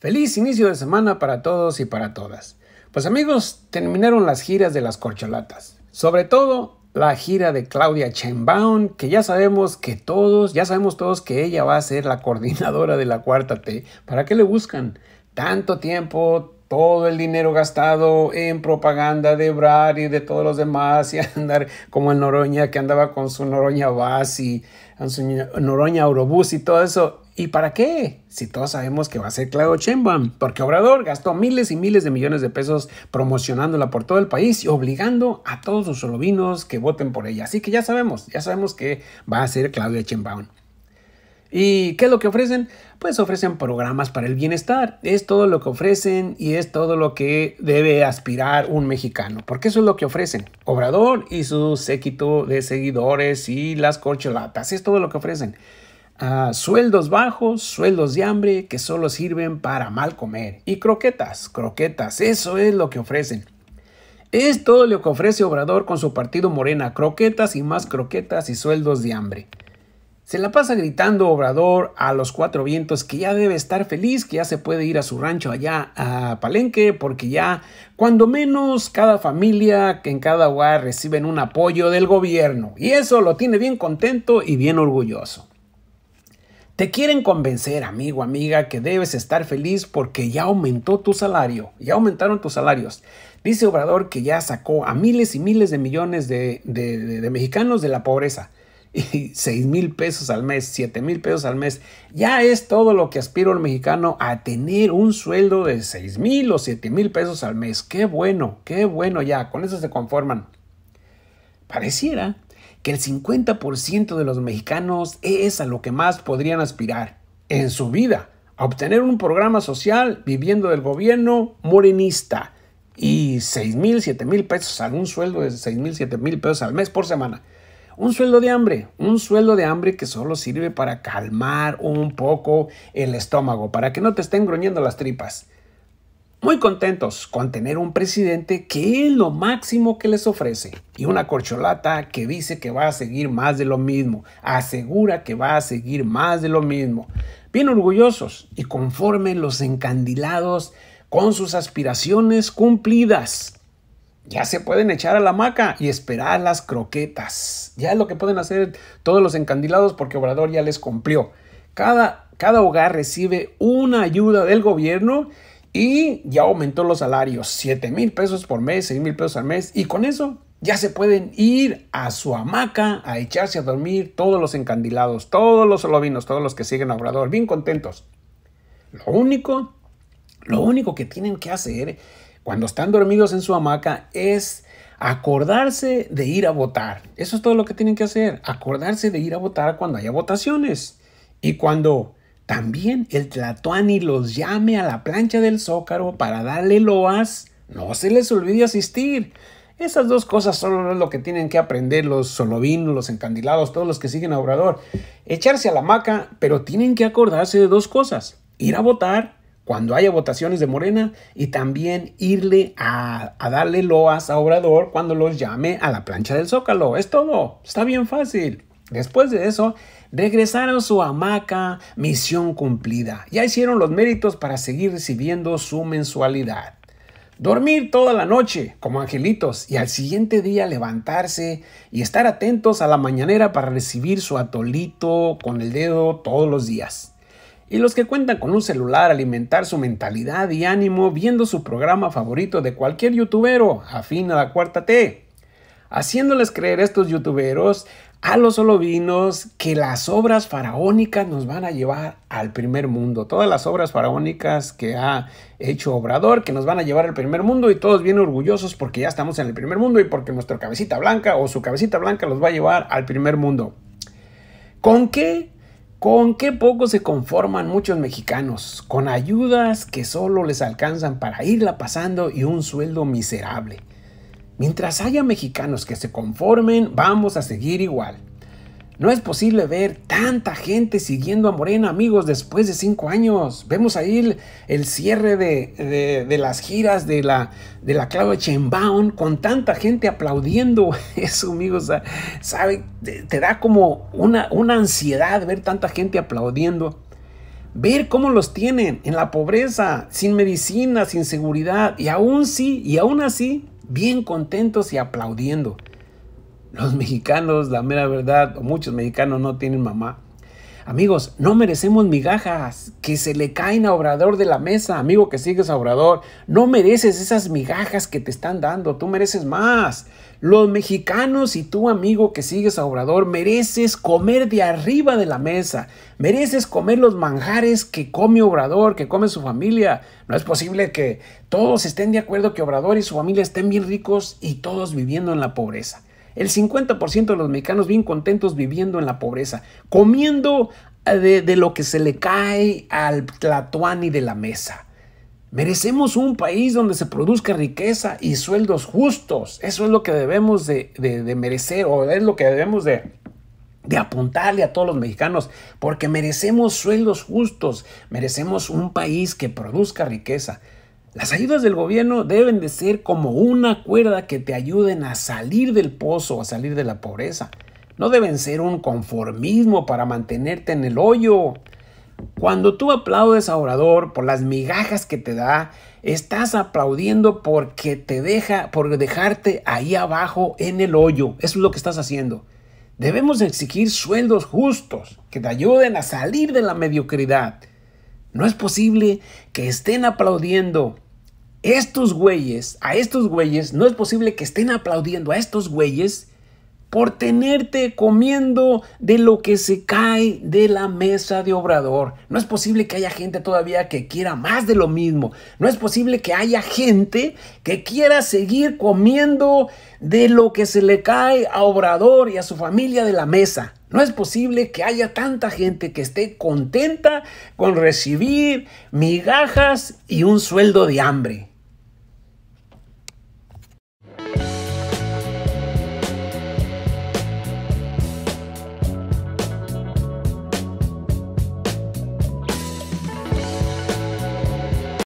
Feliz inicio de semana para todos y para todas. Pues amigos, terminaron las giras de las corcholatas. Sobre todo la gira de Claudia Chembaun, que ya sabemos que todos, ya sabemos todos que ella va a ser la coordinadora de la cuarta T. ¿Para qué le buscan tanto tiempo, todo el dinero gastado en propaganda de Brad y de todos los demás y andar como en Noroña que andaba con su Noroña Bass y su Noroña Eurobus y todo eso. ¿Y para qué? Si todos sabemos que va a ser Claudio Sheinbaum, porque Obrador gastó miles y miles de millones de pesos promocionándola por todo el país y obligando a todos los solovinos que voten por ella. Así que ya sabemos, ya sabemos que va a ser Claudia Sheinbaum. ¿Y qué es lo que ofrecen? Pues ofrecen programas para el bienestar. Es todo lo que ofrecen y es todo lo que debe aspirar un mexicano. Porque eso es lo que ofrecen. Obrador y su séquito de seguidores y las corcholatas. Es todo lo que ofrecen. Ah, sueldos bajos, sueldos de hambre que solo sirven para mal comer. Y croquetas, croquetas. Eso es lo que ofrecen. Es todo lo que ofrece Obrador con su partido Morena. Croquetas y más croquetas y sueldos de hambre. Se la pasa gritando Obrador a los cuatro vientos que ya debe estar feliz, que ya se puede ir a su rancho allá a Palenque, porque ya cuando menos cada familia que en cada hogar reciben un apoyo del gobierno. Y eso lo tiene bien contento y bien orgulloso. Te quieren convencer, amigo, amiga, que debes estar feliz porque ya aumentó tu salario, ya aumentaron tus salarios. Dice Obrador que ya sacó a miles y miles de millones de, de mexicanos de la pobreza y 6 mil pesos al mes, 7 mil pesos al mes, ya es todo lo que aspira el mexicano a tener un sueldo de 6 mil o 7 mil pesos al mes. Qué bueno, qué bueno ya, con eso se conforman. Pareciera que el 50% de los mexicanos es a lo que más podrían aspirar en su vida, a obtener un programa social viviendo del gobierno morenista y 6 mil, 7 mil pesos, algún sueldo de 6 mil, 7 mil pesos al mes por semana. Un sueldo de hambre, un sueldo de hambre que solo sirve para calmar un poco el estómago, para que no te estén gruñendo las tripas. Muy contentos con tener un presidente que es lo máximo que les ofrece y una corcholata que dice que va a seguir más de lo mismo, asegura que va a seguir más de lo mismo. Bien orgullosos y conforme los encandilados con sus aspiraciones cumplidas. Ya se pueden echar a la hamaca y esperar las croquetas. Ya es lo que pueden hacer todos los encandilados porque Obrador ya les cumplió. Cada, cada hogar recibe una ayuda del gobierno y ya aumentó los salarios. 7 mil pesos por mes, 6 mil pesos al mes. Y con eso ya se pueden ir a su hamaca a echarse a dormir todos los encandilados, todos los solovinos, todos los que siguen a Obrador, bien contentos. Lo único, lo único que tienen que hacer cuando están dormidos en su hamaca es acordarse de ir a votar. Eso es todo lo que tienen que hacer, acordarse de ir a votar cuando haya votaciones. Y cuando también el Tlatoani los llame a la plancha del Zócaro para darle loas, no se les olvide asistir. Esas dos cosas son lo que tienen que aprender los solovinos, los encandilados, todos los que siguen a Obrador. Echarse a la hamaca, pero tienen que acordarse de dos cosas. Ir a votar cuando haya votaciones de Morena y también irle a, darle loas a Obrador cuando los llame a la plancha del Zócalo. Es todo, está bien fácil. Después de eso, regresaron su hamaca, misión cumplida. Ya hicieron los méritos para seguir recibiendo su mensualidad. Dormir toda la noche como angelitos y al siguiente día levantarse y estar atentos a la mañanera para recibir su atolito con el dedo todos los días y los que cuentan con un celular alimentar su mentalidad y ánimo viendo su programa favorito de cualquier youtubero afín a la cuarta T, haciéndoles creer estos youtuberos, a los olovinos que las obras faraónicas nos van a llevar al primer mundo. Todas las obras faraónicas que ha hecho Obrador, que nos van a llevar al primer mundo y todos bien orgullosos porque ya estamos en el primer mundo y porque nuestra cabecita blanca o su cabecita blanca los va a llevar al primer mundo. ¿Con qué ¿Con qué poco se conforman muchos mexicanos? Con ayudas que solo les alcanzan para irla pasando y un sueldo miserable. Mientras haya mexicanos que se conformen, vamos a seguir igual. No es posible ver tanta gente siguiendo a Morena, amigos, después de cinco años. Vemos ahí el, cierre de, las giras de la, de la Claudia con tanta gente aplaudiendo. Eso, amigos, sabe, te, da como una, una ansiedad ver tanta gente aplaudiendo ver cómo los tienen en la pobreza, sin medicina, sin seguridad, y aún sí, y aún así, bien contentos y aplaudiendo. Los mexicanos, la mera verdad, muchos mexicanos no tienen mamá. Amigos, no merecemos migajas que se le caen a Obrador de la mesa, amigo que sigues a Obrador. No mereces esas migajas que te están dando, tú mereces más. Los mexicanos y tú, amigo que sigues a Obrador, mereces comer de arriba de la mesa. Mereces comer los manjares que come Obrador, que come su familia. No es posible que todos estén de acuerdo que Obrador y su familia estén bien ricos y todos viviendo en la pobreza. El 50% de los mexicanos bien contentos viviendo en la pobreza, comiendo eh, de, lo que se le cae al tlatoani de la mesa. Merecemos un país donde se produzca riqueza y sueldos justos. Eso es lo que debemos de, merecer o es lo que debemos de apuntarle a todos los mexicanos, porque merecemos sueldos justos, merecemos un país que produzca riqueza. Las ayudas del gobierno deben de ser como una cuerda que te ayuden a salir del pozo, a salir de la pobreza. No deben ser un conformismo para mantenerte en el hoyo. Cuando tú aplaudes a Orador por las migajas que te da, estás aplaudiendo porque te deja, por dejarte ahí abajo en el hoyo. Eso es lo que estás haciendo. Debemos exigir sueldos justos que te ayuden a salir de la mediocridad. No es posible que estén aplaudiendo estos güeyes, a estos güeyes, no es posible que estén aplaudiendo a estos güeyes por tenerte comiendo de lo que se cae de la mesa de obrador. No es posible que haya gente todavía que quiera más de lo mismo. No es posible que haya gente que quiera seguir comiendo de lo que se le cae a obrador y a su familia de la mesa. No es posible que haya tanta gente que esté contenta con recibir migajas y un sueldo de hambre.